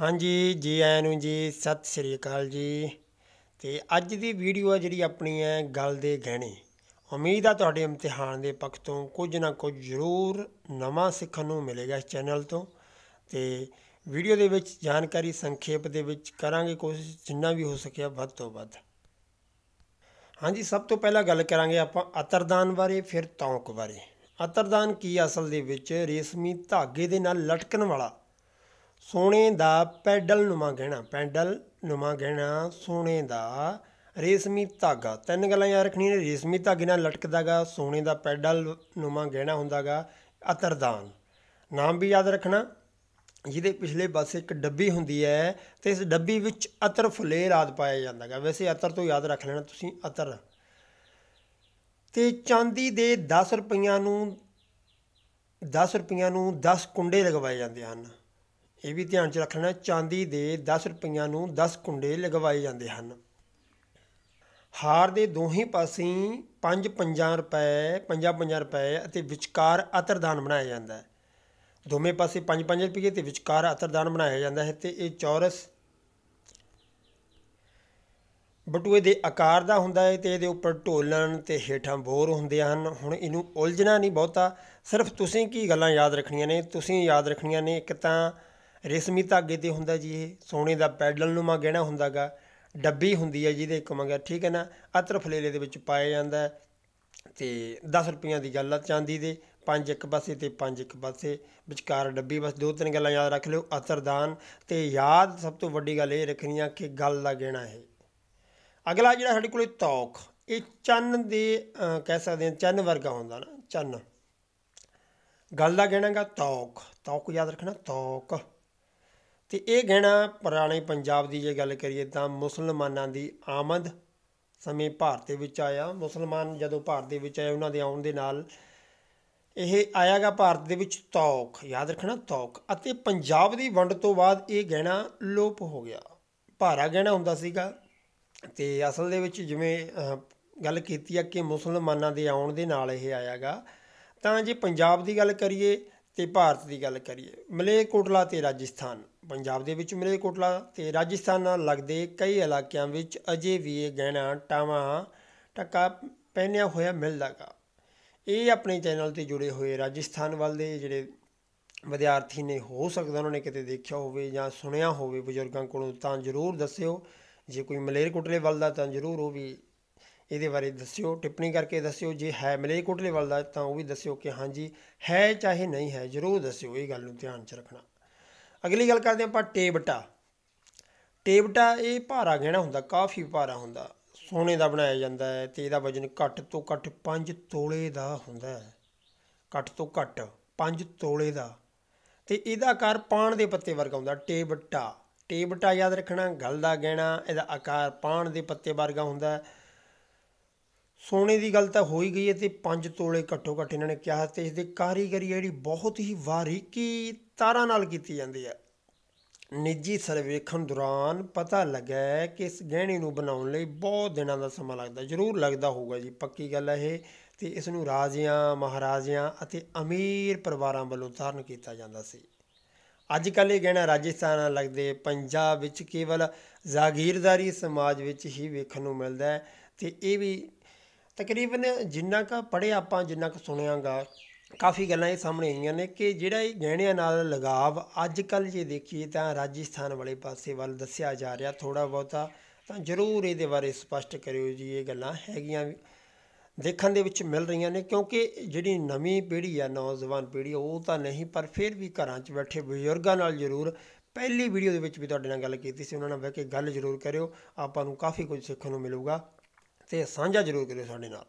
ਹਾਂਜੀ ਜੀ ਆਇਆਂ ਨੂੰ ਜੀ ਸਤਿ ਸ੍ਰੀ ਅਕਾਲ ਜੀ ਤੇ ਅੱਜ ਦੀ ਵੀਡੀਓ ਆ ਜਿਹੜੀ ਆਪਣੀ ਹੈ ਗੱਲ ਦੇ ਗਹਿਣੇ ਉਮੀਦ ਆ ਤੁਹਾਡੇ ਇਮਤਿਹਾਨ ਦੇ ਪੱਖ ਤੋਂ ਕੁਝ ਨਾ ਕੁਝ ਜ਼ਰੂਰ ਨਵਾਂ ਸਿੱਖਣ ਨੂੰ ਮਿਲੇਗਾ ਇਸ ਚੈਨਲ ਤੋਂ ਤੇ ਵੀਡੀਓ ਦੇ ਵਿੱਚ ਜਾਣਕਾਰੀ ਸੰਖੇਪ ਦੇ ਵਿੱਚ ਕਰਾਂਗੇ ਕੋਸ਼ਿਸ਼ ਜਿੰਨਾ ਵੀ ਹੋ ਸਕਿਆ ਵੱਧ ਤੋਂ ਵੱਧ ਹਾਂਜੀ ਸਭ ਤੋਂ ਪਹਿਲਾਂ ਗੱਲ ਕਰਾਂਗੇ ਆਪਾਂ ਅਤਰਦਾਨ ਬਾਰੇ ਫਿਰ ਤੌਂਕ ਬਾਰੇ ਅਤਰਦਾਨ ਕੀ ਅਸਲ ਦੇ ਵਿੱਚ ਰੇਸ਼ਮੀ ਧਾਗੇ ਦੇ ਨਾਲ ਲਟਕਣ ਵਾਲਾ ਸੋਨੇ ਦਾ ਪੈਡਲ ਨੁਮਾ ਗਹਿਣਾ ਪੈਡਲ ਨੁਮਾ ਗਹਿਣਾ ਸੋਨੇ ਦਾ ਰੇਸ਼ਮੀ ਧਾਗਾ ਤਿੰਨ ਗੱਲਾਂ ਯਾਦ ਰੱਖਣੀਆਂ ਨੇ ਰੇਸ਼ਮੀ ਧਾਗੇ ਨਾਲ ਲਟਕਦਾਗਾ ਸੋਨੇ ਦਾ ਪੈਡਲ ਨੁਮਾ ਗਹਿਣਾ ਹੁੰਦਾਗਾ ਅਤਰਦਾਨ ਨਾਮ ਵੀ ਯਾਦ ਰੱਖਣਾ ਜਿਹਦੇ ਪਿਛਲੇ ਪਾਸੇ ਇੱਕ ਡੱਬੀ ਹੁੰਦੀ ਹੈ ਤੇ ਇਸ ਡੱਬੀ ਵਿੱਚ ਅਤਰ ਫਲੇ ਆਦ ਪਾਇਆ ਜਾਂਦਾਗਾ ਵੈਸੇ ਅਤਰ ਤੋਂ ਯਾਦ ਰੱਖ ਲੈਣਾ ਤੁਸੀਂ ਅਤਰ ਤੇ ਚਾਂਦੀ ਦੇ 10 ਰੁਪਈਆਂ ਨੂੰ 10 ਰੁਪਈਆਂ ਨੂੰ 10 ਕੁੰਡੇ ਲਗਵਾਏ ਜਾਂਦੇ ਹਨ ਇਹ ਵੀ ਧਿਆਨ 'ਚ ਰੱਖਣਾ ਚਾਂਦੀ ਦੇ 10 ਰੁਪਈਆਂ ਨੂੰ 10 ਕੁੰਡੇ ਲਗਵਾਏ ਜਾਂਦੇ ਹਨ ਹਾਰ ਦੇ ਦੋਹੀਂ ਪਾਸੇ 5-5 ਰੁਪਏ 50 50 ਰੁਪਏ ਅਤੇ ਵਿਚਕਾਰ ਅਤਰਦਾਨ ਬਣਾਇਆ ਜਾਂਦਾ ਹੈ ਦੋਵੇਂ ਪਾਸੇ 5-5 ਰੁਪਏ ਤੇ ਵਿਚਕਾਰ ਅਤਰਦਾਨ ਬਣਾਇਆ ਜਾਂਦਾ ਹੈ ਤੇ ਇਹ ਚੌਰਸ ਬਟੂਏ ਦੇ ਆਕਾਰ ਦਾ ਹੁੰਦਾ ਹੈ ਤੇ ਇਹਦੇ ਉੱਪਰ ਢੋਲਣ ਤੇ ਹੇਠਾਂ ਬੋਰ ਹੁੰਦੇ ਹਨ ਹੁਣ ਇਹਨੂੰ ਉਲਝਣਾ ਨਹੀਂ ਬਹੁਤਾ ਸਿਰਫ ਤੁਸੀਂ ਕੀ ਗੱਲਾਂ ਯਾਦ ਰੱਖਣੀਆਂ ਨੇ ਤੁਸੀਂ ਯਾਦ ਰੱਖਣੀਆਂ ਨੇ ਇੱਕ ਤਾਂ ਰੇਸ਼ਮੀ ਧਾਗੇ ਤੇ ਹੁੰਦਾ ਜੀ ਇਹ ਸੋਨੇ ਦਾ ਪੈਡਲ ਮਾ ਗਹਿਣਾ ਹੁੰਦਾਗਾ ਡੱਬੀ ਹੁੰਦੀ ਹੈ ਜਿਹਦੇ ਇੱਕ ਮੰਗਿਆ ਠੀਕ ਹੈ ਨਾ ਅਤਰ ਫਲੇਲੇ ਦੇ ਵਿੱਚ ਪਾਇਆ ਜਾਂਦਾ ਤੇ 10 ਰੁਪਈਆਂ ਦੀ ਗੱਲ ਆ ਚਾਂਦੀ ਦੇ ਪੰਜ ਇੱਕ ਪਾਸੇ ਤੇ ਪੰਜ ਇੱਕ ਪਾਸੇ ਵਿਚਕਾਰ ਡੱਬੀ ਬਸ ਦੋ ਤਿੰਨ ਗੱਲਾਂ ਯਾਦ ਰੱਖ ਲਿਓ ਅਤਰਦਾਨ ਤੇ ਯਾਦ ਸਭ ਤੋਂ ਵੱਡੀ ਗੱਲ ਇਹ ਰੱਖਣੀ ਆ ਕਿ ਗੱਲ ਦਾ ਗਹਿਣਾ ਹੈ ਅਗਲਾ ਜਿਹੜਾ ਸਾਡੇ ਕੋਲੇ ਤੌਕ ਇਹ ਚੰਨ ਦੇ ਕਹਿ ਸਕਦੇ ਆ ਚੰਨ ਵਰਗਾ ਹੁੰਦਾ ਨਾ ਚੰਨ ਗੱਲ ਦਾ ਗਹਿਣਾਗਾ ਤੌਖ ਤੌਕ ਤੌਕ ਯਾਦ ਰੱਖਣਾ ਤੌਕ ਤੇ ਇਹ ਗਹਿਣਾ ਪੁਰਾਣੇ ਪੰਜਾਬ ਦੀ ਜੇ ਗੱਲ ਕਰੀਏ ਤਾਂ ਮੁਸਲਮਾਨਾਂ ਦੀ ਆਮਦ ਸਮੇਂ ਭਾਰਤ ਦੇ ਵਿੱਚ ਆਇਆ ਮੁਸਲਮਾਨ ਜਦੋਂ ਭਾਰਤ ਦੇ ਵਿੱਚ ਆਏ ਉਹਨਾਂ ਦੇ ਆਉਣ ਦੇ ਨਾਲ ਇਹ ਆਇਆਗਾ ਭਾਰਤ ਦੇ ਵਿੱਚ ਤੌਕ ਯਾਦ ਰੱਖਣਾ ਤੌਕ ਅਤੇ ਪੰਜਾਬ ਦੀ ਵੰਡ ਤੋਂ ਬਾਅਦ ਇਹ ਗਹਿਣਾ ਲੋਪ ਹੋ ਗਿਆ ਭਾਰਾ ਗਹਿਣਾ ਹੁੰਦਾ ਸੀਗਾ ਤੇ ਅਸਲ ਦੇ ਵਿੱਚ ਜਿਵੇਂ ਗੱਲ ਕੀਤੀ ਆ ਕਿ ਮੁਸਲਮਾਨਾਂ ਦੇ ਆਉਣ ਦੇ ਨਾਲ ਇਹ ਆਇਆਗਾ ਤਾਂ ਜੇ ਪੰਜਾਬ ਦੀ ਗੱਲ ਕਰੀਏ ਤੇ ਭਾਰਤ ਦੀ ਗੱਲ ਕਰੀਏ ਮਲੇਰਕੋਟਲਾ ਤੇ ਰਾਜਸਥਾਨ ਪੰਜਾਬ ਦੇ ਵਿੱਚ ਮਲੇਰਕੋਟਲਾ ਤੇ ਰਾਜਸਥਾਨ ਨਾਲ ਲੱਗਦੇ ਕਈ ਇਲਾਕਿਆਂ ਵਿੱਚ ਅਜੇ ਵੀ ਇਹ ਗਹਿਣਾ ਟਾਵਾ ਟਕਾ ਪਹਿਨਿਆ ਹੋਇਆ ਮਿਲਦਾਗਾ ਇਹ ਆਪਣੇ ਚੈਨਲ ਤੇ ਜੁੜੇ ਹੋਏ ਰਾਜਸਥਾਨ ਵੱਲ ਦੇ ਜਿਹੜੇ ਵਿਦਿਆਰਥੀ ਨੇ ਹੋ ਸਕਦਾ ਉਹਨਾਂ ਨੇ ਕਿਤੇ ਦੇਖਿਆ ਹੋਵੇ ਜਾਂ ਸੁਣਿਆ ਹੋਵੇ ਬਜ਼ੁਰਗਾਂ ਕੋਲੋਂ ਤਾਂ ਜ਼ਰੂਰ ਦੱਸਿਓ ਜੇ ਕੋਈ ਮਲੇਰਕੋਟਲੇ ਵੱਲ ਦਾ ਤਾਂ ਜ਼ਰੂਰ ਉਹ ਵੀ ਇਹਦੇ ਬਾਰੇ ਦੱਸਿਓ ਟਿੱਪਣੀ ਕਰਕੇ ਦੱਸਿਓ ਜੇ ਹੈ ਮਲੇਰਕੋਟਲੇ ਵੱਲ ਦਾ ਤਾਂ ਉਹ ਵੀ ਦੱਸਿਓ ਕਿ ਹਾਂਜੀ ਹੈ ਚਾਹੇ ਨਹੀਂ ਹੈ ਜ਼ਰੂਰ ਦੱਸਿਓ ਇਹ ਗੱਲ ਨੂੰ ਧਿਆਨ 'ਚ ਰੱਖਣਾ ਅਗਲੀ ਗੱਲ ਕਰਦੇ ਆਪਾਂ ਟੇਬਟਾ ਟੇਬਟਾ ਇਹ ਭਾਰਾ ਗਹਿਣਾ ਹੁੰਦਾ ਕਾਫੀ ਭਾਰਾ ਹੁੰਦਾ ਸੋਨੇ ਦਾ ਬਣਾਇਆ ਜਾਂਦਾ ਹੈ ਤੇ ਇਹਦਾ ਵਜਨ ਘੱਟ ਤੋਂ ਘੱਟ 5 ਤੋਲੇ ਦਾ ਹੁੰਦਾ ਹੈ ਘੱਟ ਤੋਂ ਘੱਟ 5 ਤੋਲੇ ਦਾ ਤੇ ਇਹਦਾ ਆਕਾਰ ਪਾਣ ਦੇ ਪੱਤੇ ਵਰਗਾ ਹੁੰਦਾ ਟੇਬਟਾ ਟੇਬਟਾ ਯਾਦ ਰੱਖਣਾ ਗਲ ਦਾ ਗਹਿਣਾ ਇਹਦਾ ਆਕਾਰ ਪਾਣ ਦੇ ਪੱਤੇ ਵਰਗਾ ਹੁੰਦਾ ਸੋਨੇ ਦੀ ਗੱਲ ਤਾਂ ਹੋ ਹੀ ਗਈ ਹੈ ਤੇ 5 ਤੋਲੇ ਘੱਟੋ ਘੱਟ ਇਹਨਾਂ ਨੇ ਕਿਹਾ ਤੇ ਇਸ ਦੇ ਕਾਰੀਗਰੀ ਜਿਹੜੀ ਬਹੁਤ ਹੀ ਵਾਰੀਕੀ ਤਾਰਾਂ ਨਾਲ ਕੀਤੀ ਜਾਂਦੀ ਹੈ ਨਿੱਜੀ ਸਰਵੇਖਣ ਦੌਰਾਨ ਪਤਾ ਲੱਗਾ ਕਿ ਇਸ ਗਹਿਣੇ ਨੂੰ ਬਣਾਉਣ ਲਈ ਬਹੁਤ ਦਿਨਾਂ ਦਾ ਸਮਾਂ ਲੱਗਦਾ ਜ਼ਰੂਰ ਲੱਗਦਾ ਹੋਊਗਾ ਜੀ ਪੱਕੀ ਗੱਲ ਹੈ ਇਹ ਤੇ ਇਸ ਨੂੰ ਰਾਜਿਆਂ ਮਹਾਰਾਜਿਆਂ ਅਤੇ ਅਮੀਰ ਪਰਿਵਾਰਾਂ ਵੱਲੋਂ ਧਾਰਨ ਕੀਤਾ ਜਾਂਦਾ ਸੀ ਅੱਜ ਕੱਲ ਇਹ ਗਹਿਣਾ ਰਾਜਸਥਾਨ ਨਾਲ ਲੱਗਦੇ ਪੰਜਾਬ ਵਿੱਚ ਕੇਵਲ ਜ਼ਾਗੀਰਦਾਰੀ ਸਮਾਜ ਵਿੱਚ ਹੀ ਵੇਖਣ ਨੂੰ ਮਿਲਦਾ ਹੈ ਤੇ ਇਹ ਵੀ ਤਕਰੀਬਨ ਜਿੰਨਾ ਕ ਪੜਿਆ ਆਪਾਂ ਜਿੰਨਾ ਕ ਸੁਣਿਆਗਾ ਕਾਫੀ ਗੱਲਾਂ ਇਹ ਸਾਹਮਣੇ ਆਈਆਂ ਨੇ ਕਿ ਜਿਹੜਾ ਇਹ ਗਹਿਣਿਆਂ ਨਾਲ ਲਗਾਵ ਅੱਜ ਕੱਲ ਜੇ ਦੇਖੀਏ ਤਾਂ ਰਾਜਸਥਾਨ ਵਾਲੇ ਪਾਸੇ ਵੱਲ ਦੱਸਿਆ ਜਾ ਰਿਹਾ ਥੋੜਾ ਬਹੁਤਾ ਤਾਂ ਜ਼ਰੂਰ ਇਹਦੇ ਬਾਰੇ ਸਪਸ਼ਟ ਕਰਿਓ ਜੀ ਇਹ ਗੱਲਾਂ ਹੈਗੀਆਂ ਦੇਖਣ ਦੇ ਵਿੱਚ ਮਿਲ ਰਹੀਆਂ ਨੇ ਕਿਉਂਕਿ ਜਿਹੜੀ ਨਵੀਂ ਪੀੜ੍ਹੀ ਆ ਨੌਜਵਾਨ ਪੀੜ੍ਹੀ ਉਹ ਤਾਂ ਨਹੀਂ ਪਰ ਫਿਰ ਵੀ ਘਰਾਂ 'ਚ ਬੈਠੇ ਬਜ਼ੁਰਗਾਂ ਨਾਲ ਜ਼ਰੂਰ ਪਹਿਲੀ ਵੀਡੀਓ ਦੇ ਵਿੱਚ ਵੀ ਤੁਹਾਡੇ ਨਾਲ ਗੱਲ ਕੀਤੀ ਸੀ ਉਹਨਾਂ ਨਾਲ ਬਹਿ ਕੇ ਗੱਲ ਜ਼ਰੂਰ ਕਰਿਓ ਆਪਾਂ ਨੂੰ ਕਾਫੀ ਕੁਝ ਸਿੱਖਣ ਨੂੰ ਮਿਲੂਗਾ ਤੇ ਸਾਂਝਾ ਜ਼ਰੂਰ ਕਰਿਓ ਸਾਡੇ ਨਾਲ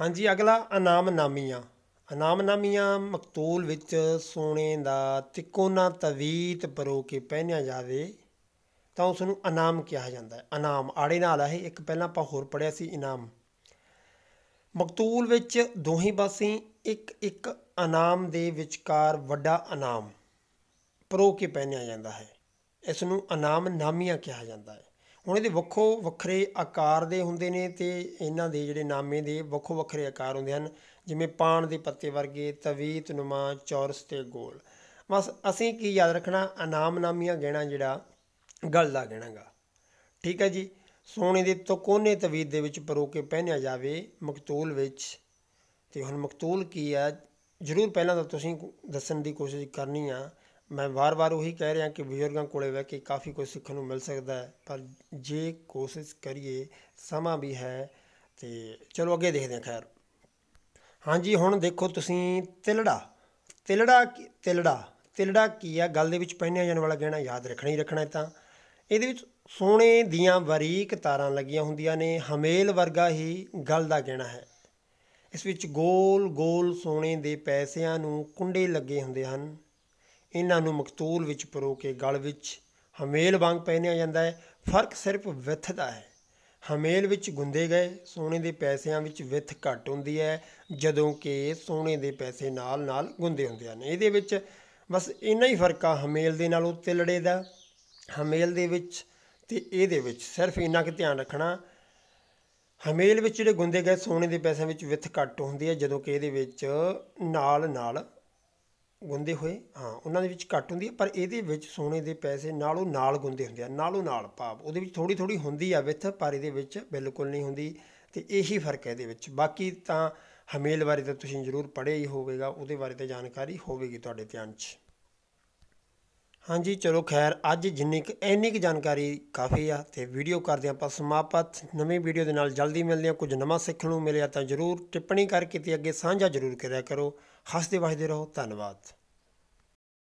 ਹਾਂਜੀ ਅਗਲਾ ਇਨਾਮ ਨਾਮੀਆਂ ਇਨਾਮ ਨਾਮੀਆਂ ਮਕਤੂਲ ਵਿੱਚ ਸੋਨੇ ਦਾ ਤਿਕੋਨਾ ਤਵੀਤ ਪਰੋ ਕੇ ਪਹਿਨਿਆ ਜਾਵੇ ਤਾਂ ਉਸ ਨੂੰ ਇਨਾਮ ਕਿਹਾ ਜਾਂਦਾ ਹੈ ਇਨਾਮ ਆੜੇ ਨਾਲ ਇਹ ਇੱਕ ਪਹਿਲਾਂ ਆਪਾਂ ਹੋਰ ਪੜਿਆ ਸੀ ਇਨਾਮ ਮਕਤੂਲ ਵਿੱਚ ਦੋਹੀ ਬਾਸੀ ਇੱਕ ਇੱਕ ਇਨਾਮ ਦੇ ਵਿਚਕਾਰ ਵੱਡਾ ਇਨਾਮ ਪਰੋ ਕੇ ਪਹਿਨਿਆ ਜਾਂਦਾ ਹੈ ਇਸ ਨੂੰ ਇਨਾਮ ਨਾਮੀਆਂ ਕਿਹਾ ਜਾਂਦਾ ਹੈ ਹੁਣ ਇਹਦੇ ਵੱਖੋ ਵੱਖਰੇ ਆਕਾਰ ਦੇ ਹੁੰਦੇ ਨੇ ਤੇ ਇਹਨਾਂ ਦੇ ਜਿਹੜੇ ਨਾਮੇ ਦੇ ਵੱਖੋ ਵੱਖਰੇ ਆਕਾਰ ਹੁੰਦੇ ਹਨ ਜਿਵੇਂ ਪਾਨ ਦੇ ਪੱਤੇ ਵਰਗੇ ਤਵੀਤ ਨੁਮਾ ਚੌਰਸ ਤੇ ਗੋਲ ਬਸ ਅਸੀਂ ਕੀ ਯਾਦ ਰੱਖਣਾ ਅਨਾਮ ਨਾਮੀਆਂ ਗਹਿਣਾ ਜਿਹੜਾ ਗਲ ਦਾ ਗਹਿਣਾਗਾ ਠੀਕ ਹੈ ਜੀ ਸੋਨੇ ਦੇ ਤਕੋਨੇ ਤਵੀਤ ਦੇ ਵਿੱਚ ਪਰੋ ਕੇ ਪਹਿਨਿਆ ਜਾਵੇ ਮਕਤੂਲ ਵਿੱਚ ਤੇ ਹੁਣ ਮਕਤੂਲ ਕੀ ਹੈ ਜ਼ਰੂਰ ਪਹਿਲਾਂ ਤਾਂ ਤੁਸੀਂ ਦੱਸਣ ਦੀ ਕੋਸ਼ਿਸ਼ ਕਰਨੀ ਆ ਮੈਂ ਵਾਰ-ਵਾਰ ਉਹੀ ਕਹਿ ਰਿਹਾ ਕਿ ਬਜ਼ੁਰਗਾਂ ਕੋਲੇ ਵੈ ਕੇ ਕਾਫੀ ਕੁਝ ਸਿੱਖਣ ਨੂੰ ਮਿਲ ਸਕਦਾ ਹੈ ਪਰ ਜੇ ਕੋਸ਼ਿਸ਼ ਕਰੀਏ ਸਮਾਂ ਵੀ ਹੈ ਤੇ ਚਲੋ ਅੱਗੇ ਦੇਖਦੇ ਹਾਂ ਖੈਰ ਹਾਂਜੀ ਹੁਣ ਦੇਖੋ ਤੁਸੀਂ ਤਿਲੜਾ ਤਿਲੜਾ ਤਿਲੜਾ ਤਿਲੜਾ ਕੀ ਆ ਗੱਲ ਦੇ ਵਿੱਚ ਪਹਿਨਿਆ ਜਾਣ ਵਾਲਾ ਗਹਿਣਾ ਯਾਦ ਰੱਖਣਾ ਹੀ ਰੱਖਣਾ ਤਾਂ ਇਹਦੇ ਵਿੱਚ ਸੋਨੇ ਦੀਆਂ ਬਾਰੀਕ ਤਾਰਾਂ ਲੱਗੀਆਂ ਹੁੰਦੀਆਂ ਨੇ ਹਮੇਲ ਵਰਗਾ ਹੀ ਗੱਲ ਦਾ ਗਹਿਣਾ ਹੈ ਇਸ ਵਿੱਚ ਗੋਲ ਗੋਲ ਸੋਨੇ ਦੇ ਪੈਸਿਆਂ ਨੂੰ ਕੁੰਡੇ ਲੱਗੇ ਹੁੰਦੇ ਹਨ ਇਹਨਾਂ ਨੂੰ ਮਕਤੂਲ ਵਿੱਚ ਪਰੋ ਕੇ ਗਲ ਵਿੱਚ ਹਮੇਲ ਵਾਂਗ ਪਹਿਨਿਆ ਜਾਂਦਾ ਹੈ ਫਰਕ ਸਿਰਫ ਵਿੱਥ ਦਾ ਹੈ ਹਮੇਲ ਵਿੱਚ ਗੁੰਦੇ ਗਏ ਸੋਨੇ ਦੇ ਪੈਸਿਆਂ ਵਿੱਚ ਵਿੱਥ ਘੱਟ ਹੁੰਦੀ ਹੈ ਜਦੋਂ ਕਿ ਸੋਨੇ ਦੇ ਪੈਸੇ ਨਾਲ ਨਾਲ ਗੁੰਦੇ ਹੁੰਦੇ ਹਨ ਇਹਦੇ ਵਿੱਚ ਬਸ ਇੰਨਾ ਹੀ ਫਰਕ ਆ ਹਮੇਲ ਦੇ ਨਾਲੋਂ ਤਿਲੜੇ ਦਾ ਹਮੇਲ ਦੇ ਵਿੱਚ ਤੇ ਇਹਦੇ ਵਿੱਚ ਸਿਰਫ ਇੰਨਾ ਕਿ ਧਿਆਨ ਰੱਖਣਾ ਹਮੇਲ ਵਿੱਚ ਜਿਹੜੇ ਗੁੰਦੇ ਗਏ ਸੋਨੇ ਦੇ ਪੈਸਿਆਂ ਵਿੱਚ ਵਿੱਥ ਘੱਟ ਹੁੰਦੀ ਹੈ ਜਦੋਂ ਕਿ ਇਹਦੇ ਵਿੱਚ ਨਾਲ ਨਾਲ ਗੁੰਦੇ ਹੋਏ ਹਾਂ ਉਹਨਾਂ ਦੇ ਵਿੱਚ ਘੱਟ ਹੁੰਦੀ ਹੈ ਪਰ ਇਹਦੇ ਵਿੱਚ ਸੋਨੇ ਦੇ ਪੈਸੇ ਨਾਲੋਂ ਨਾਲ ਗੁੰਦੇ ਹੁੰਦੇ ਆ ਨਾਲੋਂ ਨਾਲ ਭਾਵ ਉਹਦੇ ਵਿੱਚ ਥੋੜੀ ਥੋੜੀ ਹੁੰਦੀ ਆ ਵਿਥ ਪਰ ਇਹਦੇ ਵਿੱਚ ਬਿਲਕੁਲ ਨਹੀਂ ਹੁੰਦੀ ਤੇ ਇਹੀ ਫਰਕ ਹੈ ਇਹਦੇ ਵਿੱਚ ਬਾਕੀ ਤਾਂ ਹਮੇਲ ਬਾਰੇ ਤਾਂ ਤੁਸੀਂ ਜ਼ਰੂਰ ਪੜ੍ਹਿਆ ਹੀ ਹੋਵੇਗਾ ਉਹਦੇ ਬਾਰੇ ਤਾਂ ਜਾਣਕਾਰੀ ਹੋਵੇਗੀ ਤੁਹਾਡੇ ਧਿਆਨ 'ਚ ਹਾਂਜੀ ਚਲੋ ਖੈਰ ਅੱਜ ਜਿੰਨੀ ਕੁ ਇੰਨੀ ਕਿ ਜਾਣਕਾਰੀ ਕਾਫੀ ਆ ਤੇ ਵੀਡੀਓ ਕਰਦੇ ਆਪਾਂ ਸਮਾਪਤ ਨਵੀਂ ਵੀਡੀਓ ਦੇ ਨਾਲ ਜਲਦੀ ਮਿਲਦੇ ਆ ਕੁਝ ਨਵਾਂ ਸਿੱਖਣ ਨੂੰ ਮਿਲਿਆ ਤਾਂ ਜ਼ਰੂਰ ਟਿੱਪਣੀ ਕਰਕੇ ਤੇ ਅੱਗੇ ਸਾਂਝਾ ਜ਼ਰੂਰ ਕਰਿਆ ਕਰੋ हसते बस्दै रह धन्यवाद